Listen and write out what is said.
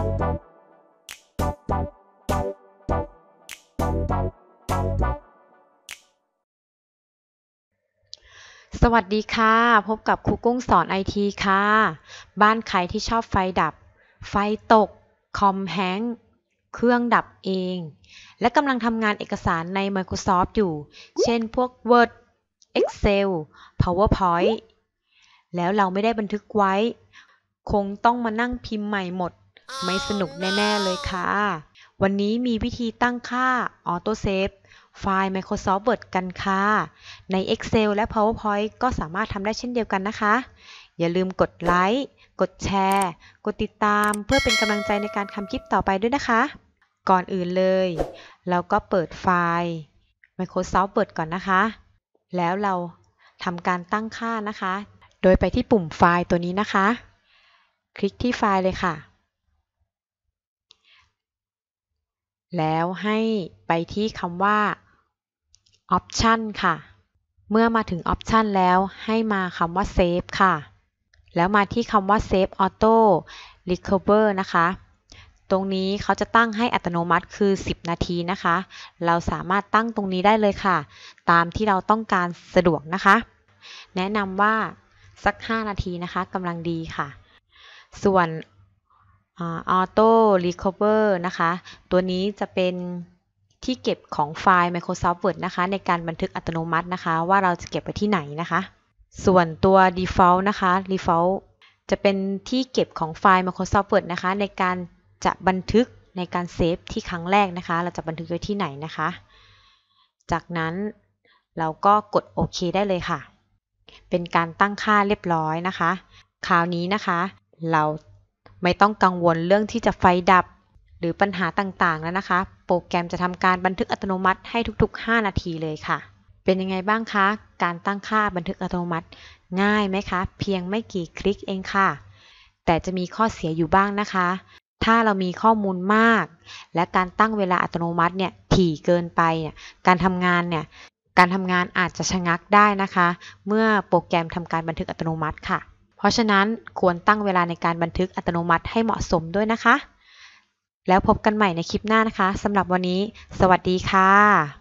สวัสดีค่ะ พบกับครูกุ้งสอนไอทีค่ะ บ้านใครที่ชอบไฟดับ ไฟตก คอมแฮงเครื่องดับเอง และกำลังทำงานเอกสารใน Microsoft อยู่ เช่นพวก Word Excel PowerPoint แล้วเราไม่ได้บันทึกไว้ คงต้องมานั่งพิมพ์ใหม่หมดไม่สนุกแน่ๆเลยค่ะ วันนี้มีวิธีตั้งค่า Auto Save ไฟล์ Microsoft Word กันค่ะ ใน Excel และ PowerPoint ก็สามารถทำได้เช่นเดียวกันนะคะ อย่าลืมกดไลค์ กดแชร์ กดติดตามเพื่อเป็นกำลังใจในการทำคลิปต่อไปด้วยนะคะ ก่อนอื่นเลย เราก็เปิดไฟล์ Microsoft Word ก่อนนะคะ แล้วเราทำการตั้งค่านะคะ โดยไปที่ปุ่มไฟล์ตัวนี้นะคะ คลิกที่ไฟล์เลยค่ะแล้วให้ไปที่คำว่า option ค่ะ เมื่อมาถึง option แล้วให้มาคำว่า save ค่ะ แล้วมาที่คำว่า save auto recover นะคะ ตรงนี้เขาจะตั้งให้อัตโนมัติคือ 10 นาทีนะคะ เราสามารถตั้งตรงนี้ได้เลยค่ะ ตามที่เราต้องการสะดวกนะคะ แนะนำว่าสัก 5 นาทีนะคะกำลังดีค่ะ ส่วนอโต้รีคอเวอร์นะคะตัวนี้จะเป็นที่เก็บของไฟล์ Microsoft Word นะคะ ในการบันทึกอัตโนมัตินะคะ ว่าเราจะเก็บไปที่ไหนนะคะส่วนตัว Default นะคะ Default จะเป็นที่เก็บของไฟล์ Microsoft Word นะคะ ในการจะบันทึกในการเซฟที่ครั้งแรกนะคะ เราจะบันทึกไว้ที่ไหนนะคะ จากนั้นเราก็กดโอเคได้เลยค่ะ เป็นการตั้งค่าเรียบร้อยนะคะ คราวนี้นะคะเราไม่ต้องกังวลเรื่องที่จะไฟดับหรือปัญหาต่างๆแล้วนะคะ โปรแกรมจะทำการบันทึกอัตโนมัติให้ทุกๆ 5 นาทีเลยค่ะ เป็นยังไงบ้างคะ การตั้งค่าบันทึกอัตโนมัติง่ายไหมคะ เพียงไม่กี่คลิกเองค่ะ แต่จะมีข้อเสียอยู่บ้างนะคะ ถ้าเรามีข้อมูลมาก และการตั้งเวลาอัตโนมัติเนี่ยถี่เกินไปเนี่ยการทำงานเนี่ยการทำงานอาจจะชะงักได้นะคะ เมื่อโปรแกรมทำการบันทึกอัตโนมัติค่ะเพราะฉะนั้นควรตั้งเวลาในการบันทึกอัตโนมัติให้เหมาะสมด้วยนะคะ แล้วพบกันใหม่ในคลิปหน้านะคะสำหรับวันนี้ สวัสดีค่ะ